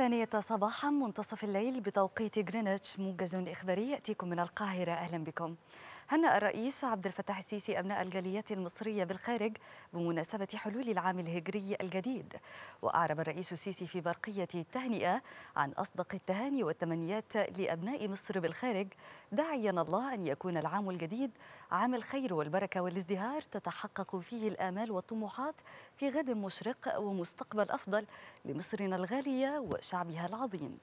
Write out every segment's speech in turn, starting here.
الثانية صباحا منتصف الليل بتوقيت غرينتش موجز إخباري يأتيكم من القاهرة أهلا بكم هنأ الرئيس عبد الفتاح السيسي أبناء الجاليات المصرية بالخارج بمناسبة حلول العام الهجري الجديد وأعرب الرئيس السيسي في برقية التهنئة عن أصدق التهاني والتمنيات لأبناء مصر بالخارج داعيا الله أن يكون العام الجديد عام الخير والبركة والازدهار تتحقق فيه الآمال والطموحات في غد مشرق ومستقبل أفضل لمصرنا الغالية وشعبها العظيم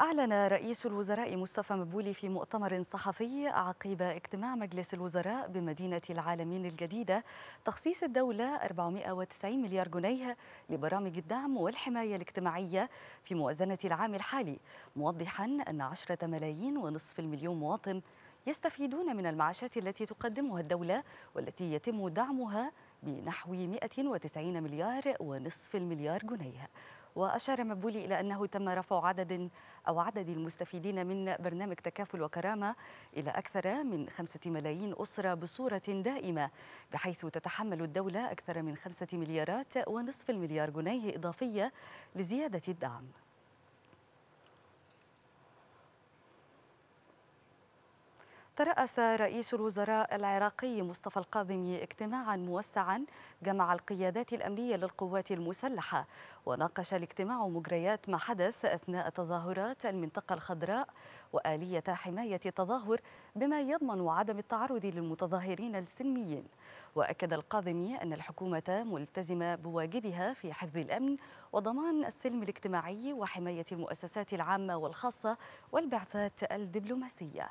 أعلن رئيس الوزراء مصطفى مبولي في مؤتمر صحفي عقب اجتماع مجلس الوزراء بمدينة العالمين الجديدة تخصيص الدولة 490 مليار جنيه لبرامج الدعم والحماية الاجتماعية في موازنة العام الحالي موضحا أن 10 ملايين ونصف المليون مواطن يستفيدون من المعاشات التي تقدمها الدولة والتي يتم دعمها بنحو 190 مليار ونصف المليار جنيه وأشار مبولي إلى أنه تم رفع عدد أو عدد المستفيدين من برنامج تكافل وكرامة إلى أكثر من خمسة ملايين أسرة بصورة دائمة بحيث تتحمل الدولة أكثر من خمسة مليارات ونصف المليار جنيه إضافية لزيادة الدعم ترأس رئيس الوزراء العراقي مصطفى القاضمي اجتماعا موسعا جمع القيادات الأمنية للقوات المسلحة وناقش الاجتماع مجريات ما حدث أثناء تظاهرات المنطقة الخضراء وآلية حماية التظاهر بما يضمن عدم التعرض للمتظاهرين السلميين وأكد القاضمي أن الحكومة ملتزمة بواجبها في حفظ الأمن وضمان السلم الاجتماعي وحماية المؤسسات العامة والخاصة والبعثات الدبلوماسية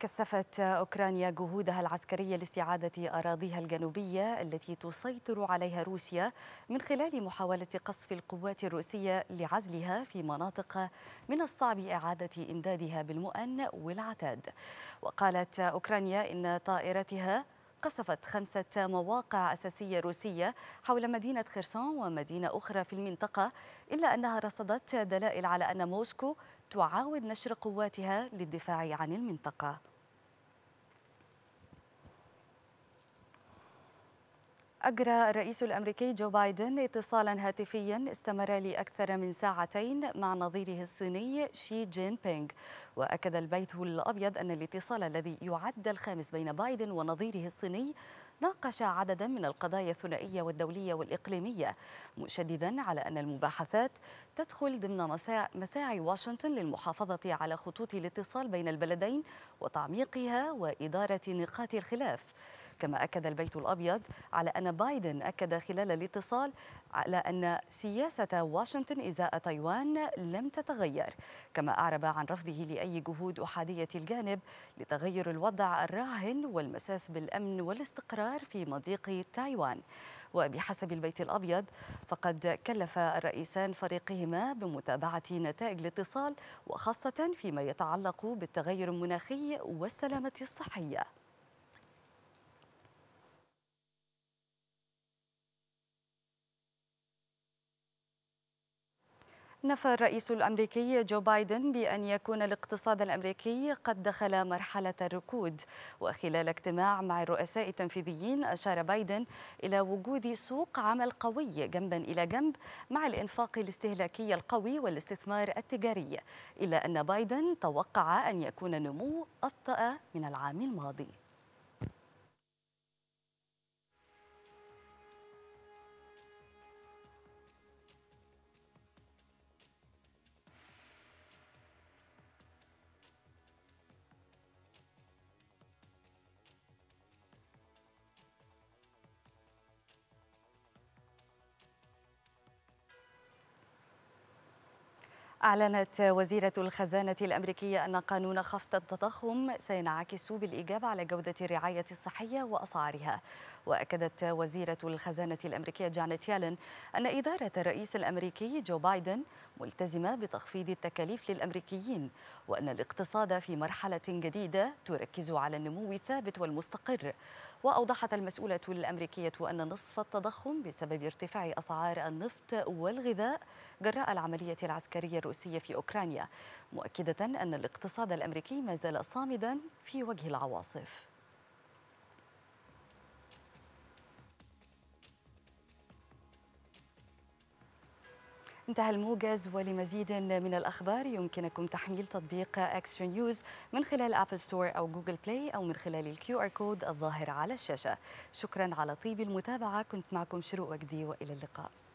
كثفت أوكرانيا جهودها العسكرية لاستعادة أراضيها الجنوبية التي تسيطر عليها روسيا من خلال محاولة قصف القوات الروسية لعزلها في مناطق من الصعب إعادة إمدادها بالمؤن والعتاد وقالت أوكرانيا إن طائرتها قصفت خمسة مواقع أساسية روسية حول مدينة خرسون ومدينة أخرى في المنطقة إلا أنها رصدت دلائل على أن موسكو تعاود نشر قواتها للدفاع عن المنطقة أجرى الرئيس الأمريكي جو بايدن اتصالا هاتفيا استمر لأكثر من ساعتين مع نظيره الصيني شي جين بينغ وأكد البيت الأبيض أن الاتصال الذي يعد الخامس بين بايدن ونظيره الصيني ناقش عددا من القضايا الثنائية والدولية والإقليمية مشددا على أن المباحثات تدخل ضمن مساعي واشنطن للمحافظة على خطوط الاتصال بين البلدين وتعميقها وإدارة نقاط الخلاف كما أكد البيت الأبيض على أن بايدن أكد خلال الاتصال على أن سياسة واشنطن إزاء تايوان لم تتغير كما أعرب عن رفضه لأي جهود أحادية الجانب لتغير الوضع الراهن والمساس بالأمن والاستقرار في مضيق تايوان وبحسب البيت الأبيض فقد كلف الرئيسان فريقهما بمتابعة نتائج الاتصال وخاصة فيما يتعلق بالتغير المناخي والسلامة الصحية نفى الرئيس الامريكي جو بايدن بان يكون الاقتصاد الامريكي قد دخل مرحله الركود وخلال اجتماع مع الرؤساء التنفيذيين اشار بايدن الى وجود سوق عمل قوي جنبا الى جنب مع الانفاق الاستهلاكي القوي والاستثمار التجاري الا ان بايدن توقع ان يكون النمو ابطا من العام الماضي أعلنت وزيرة الخزانة الأمريكية أن قانون خفض التضخم سينعكس بالإيجاب على جودة الرعاية الصحية وأسعارها وأكدت وزيرة الخزانة الأمريكية جانيت يالن أن إدارة الرئيس الأمريكي جو بايدن ملتزمة بتخفيض التكاليف للأمريكيين وأن الاقتصاد في مرحلة جديدة تركز على النمو الثابت والمستقر وأوضحت المسؤولة الأمريكية أن نصف التضخم بسبب ارتفاع أسعار النفط والغذاء جراء العملية العسكرية الروسية الروسية في أوكرانيا مؤكدة أن الاقتصاد الأمريكي ما زال صامدا في وجه العواصف انتهى الموجز ولمزيد من الأخبار يمكنكم تحميل تطبيق أكسترا نيوز من خلال أبل ستور أو جوجل بلاي أو من خلال الكيو آر كود الظاهر على الشاشة شكرا على طيب المتابعة كنت معكم شروق وجدي وإلى اللقاء